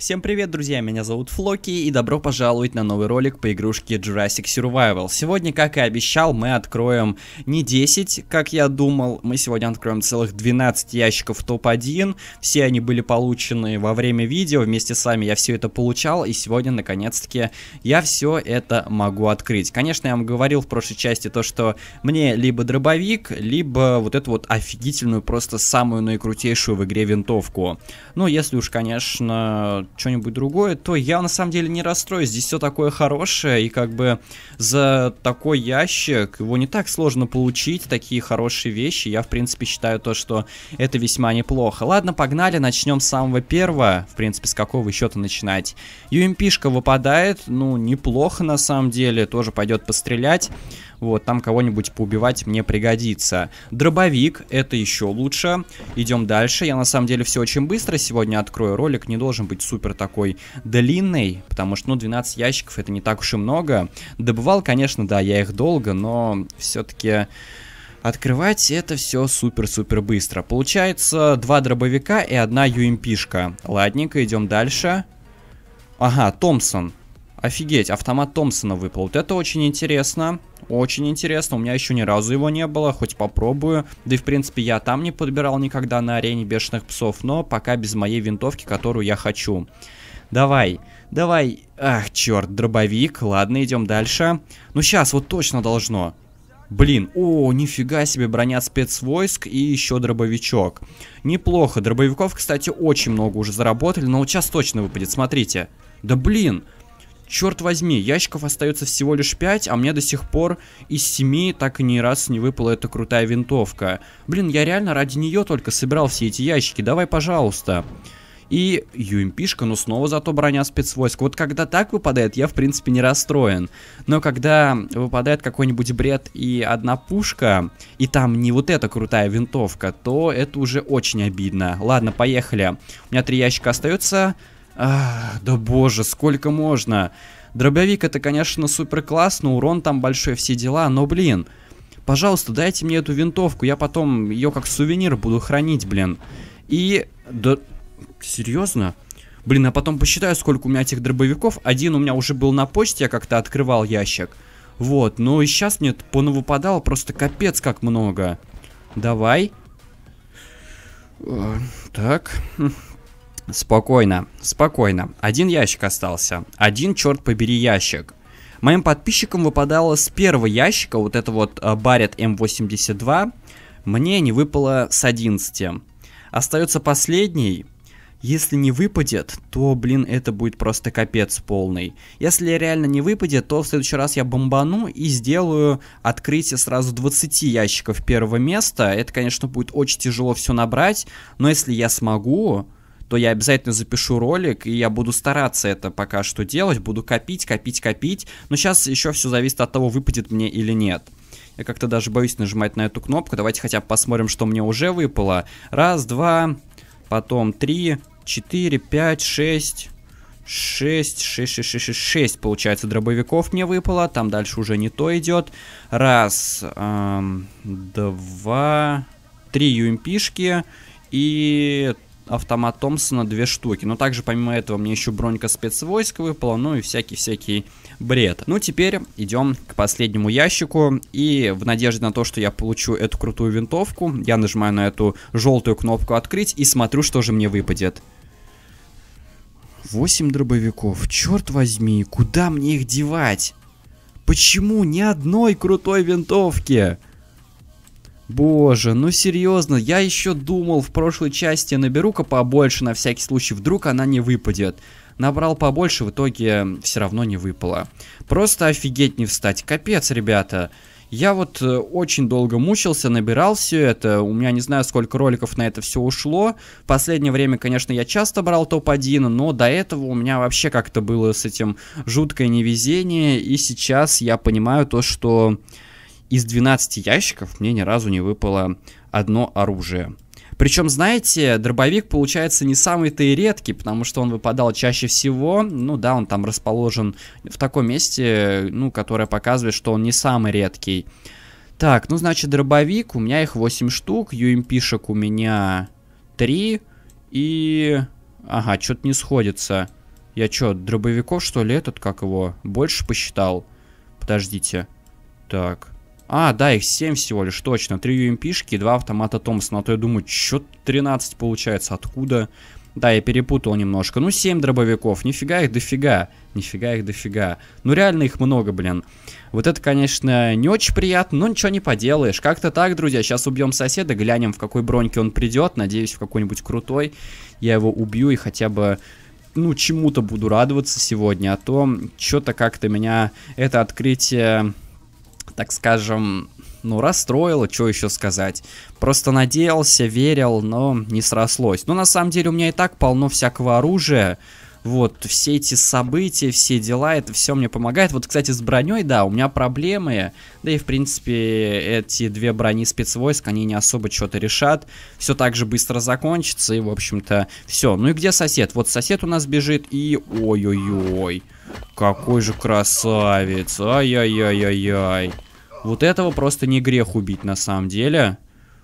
Всем привет, друзья, меня зовут Флоки, и добро пожаловать на новый ролик по игрушке Jurassic Survival. Сегодня, как и обещал, мы откроем не 10, как я думал, мы сегодня откроем целых 12 ящиков топ-1, все они были получены во время видео, вместе с вами я все это получал, и сегодня, наконец-таки, я все это могу открыть. Конечно, я вам говорил в прошлой части то, что мне либо дробовик, либо вот эту вот офигительную, просто самую наикрутейшую в игре винтовку. Ну, если уж, конечно что-нибудь другое, то я на самом деле не расстроюсь. Здесь все такое хорошее, и как бы за такой ящик его не так сложно получить, такие хорошие вещи. Я, в принципе, считаю то, что это весьма неплохо. Ладно, погнали, начнем с самого первого. В принципе, с какого счета начинать? UMP-шка выпадает, ну, неплохо на самом деле, тоже пойдет пострелять. Вот, там кого-нибудь поубивать мне пригодится. Дробовик, это еще лучше. Идем дальше. Я на самом деле все очень быстро сегодня открою. Ролик не должен быть супер такой длинный, потому что, ну, 12 ящиков это не так уж и много. Добывал, конечно, да, я их долго, но все-таки... Открывать это все супер-супер быстро. Получается два дробовика и одна UMP-шка. Эм Ладненько, идем дальше. Ага, Томпсон. Офигеть, автомат Томпсона выпал. Вот это очень интересно. Очень интересно, у меня еще ни разу его не было, хоть попробую. Да и в принципе я там не подбирал никогда на арене бешеных псов, но пока без моей винтовки, которую я хочу. Давай, давай. Ах, черт, дробовик. Ладно, идем дальше. Ну сейчас, вот точно должно. Блин, о, нифига себе, броня спецвойск и еще дробовичок. Неплохо, дробовиков, кстати, очень много уже заработали, но вот сейчас точно выпадет, смотрите. Да блин, Черт возьми, ящиков остается всего лишь 5, а мне до сих пор из 7 так и ни раз не выпала эта крутая винтовка. Блин, я реально ради нее только собирал все эти ящики, давай пожалуйста. И ump эм ну снова зато броня спецвойск. Вот когда так выпадает, я в принципе не расстроен. Но когда выпадает какой-нибудь бред и одна пушка, и там не вот эта крутая винтовка, то это уже очень обидно. Ладно, поехали. У меня три ящика остаются. Ах, да боже, сколько можно? Дробовик это, конечно, супер классно, урон там большой, все дела, но, блин, пожалуйста, дайте мне эту винтовку, я потом ее как сувенир буду хранить, блин. И... Да... Серьезно? Блин, а потом посчитаю, сколько у меня этих дробовиков. Один у меня уже был на почте, я как-то открывал ящик. Вот, ну и сейчас мне понавыпадало просто капец как много. Давай. Э, так. Хм. Спокойно, спокойно. Один ящик остался. Один, черт побери, ящик. Моим подписчикам выпадало с первого ящика, вот это вот э, Барет М82, мне не выпало с 11. Остается последний. Если не выпадет, то, блин, это будет просто капец полный. Если реально не выпадет, то в следующий раз я бомбану и сделаю открытие сразу 20 ящиков первого места. Это, конечно, будет очень тяжело все набрать, но если я смогу, то я обязательно запишу ролик, и я буду стараться это пока что делать, буду копить, копить, копить. Но сейчас еще все зависит от того, выпадет мне или нет. Я как-то даже боюсь нажимать на эту кнопку. Давайте хотя бы посмотрим, что мне уже выпало. Раз, два, потом три, четыре, пять, шесть... 6, 6, 6, 6, 6, 6, получается, дробовиков мне выпало. Там дальше уже не то идет. Раз, эм, два, три юмпишки и автомат Томпсона две штуки. Но также помимо этого мне еще бронька спецвойск выпала, ну и всякий-всякий бред. Ну теперь идем к последнему ящику. И в надежде на то, что я получу эту крутую винтовку, я нажимаю на эту желтую кнопку открыть и смотрю, что же мне выпадет. 8 дробовиков, черт возьми, куда мне их девать? Почему ни одной крутой винтовки? Боже, ну серьезно, я еще думал, в прошлой части наберу-ка побольше на всякий случай, вдруг она не выпадет. Набрал побольше, в итоге все равно не выпало. Просто офигеть не встать, капец, ребята. Я вот э, очень долго мучился, набирал все это, у меня не знаю, сколько роликов на это все ушло. В последнее время, конечно, я часто брал топ-1, но до этого у меня вообще как-то было с этим жуткое невезение, и сейчас я понимаю то, что из 12 ящиков мне ни разу не выпало одно оружие. Причем, знаете, дробовик получается не самый-то и редкий, потому что он выпадал чаще всего. Ну да, он там расположен в таком месте, ну, которое показывает, что он не самый редкий. Так, ну, значит, дробовик, у меня их 8 штук, UMP-шек эм у меня 3, и... Ага, что-то не сходится. Я что, дробовиков, что ли, этот, как его, больше посчитал? Подождите. Так, а, да, их 7 всего лишь, точно. 3 UMP-шки и 2 автомата Томпсона. Ну, а то я думаю, чё 13 получается, откуда? Да, я перепутал немножко. Ну, 7 дробовиков, нифига их дофига. Нифига их дофига. Ну, реально их много, блин. Вот это, конечно, не очень приятно, но ничего не поделаешь. Как-то так, друзья. Сейчас убьем соседа, глянем, в какой броньке он придет. Надеюсь, в какой-нибудь крутой. Я его убью и хотя бы ну, чему-то буду радоваться сегодня, а то что-то как-то меня это открытие так скажем, ну, расстроило, что еще сказать. Просто надеялся, верил, но не срослось. Но ну, на самом деле, у меня и так полно всякого оружия, вот, все эти события, все дела, это все мне помогает. Вот, кстати, с броней, да, у меня проблемы. Да и, в принципе, эти две брони спецвойск, они не особо что-то решат. Все так же быстро закончится, и, в общем-то, все. Ну и где сосед? Вот сосед у нас бежит, и... Ой-ой-ой, какой же красавец. Ай-яй-яй-яй-яй. Вот этого просто не грех убить, на самом деле.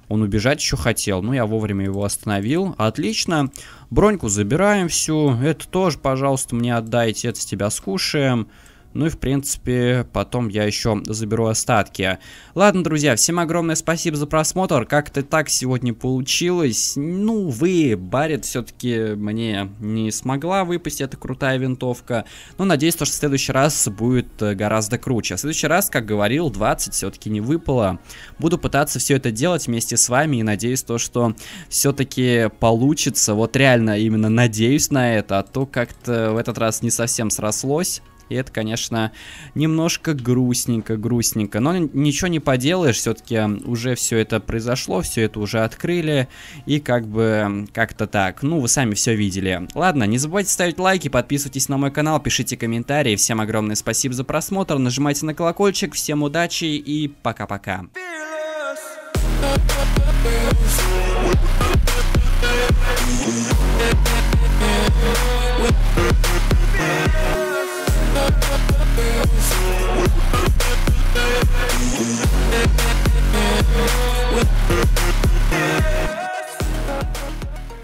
Он убежать еще хотел, но ну, я вовремя его остановил. Отлично. Броньку забираем всю. Это тоже, пожалуйста, мне отдайте, это с тебя скушаем. Ну и, в принципе, потом я еще заберу остатки. Ладно, друзья, всем огромное спасибо за просмотр. Как-то так сегодня получилось. Ну, вы, Барит все-таки мне не смогла выпасть эта крутая винтовка. Но надеюсь, то, что в следующий раз будет э, гораздо круче. А в следующий раз, как говорил, 20 все-таки не выпало. Буду пытаться все это делать вместе с вами и надеюсь то, что все-таки получится. Вот реально именно надеюсь на это, а то как-то в этот раз не совсем срослось. И это, конечно, немножко грустненько, грустненько. Но ничего не поделаешь, все-таки уже все это произошло, все это уже открыли. И как бы как-то так. Ну, вы сами все видели. Ладно, не забывайте ставить лайки, подписывайтесь на мой канал, пишите комментарии. Всем огромное спасибо за просмотр, нажимайте на колокольчик. Всем удачи и пока-пока. Fearless.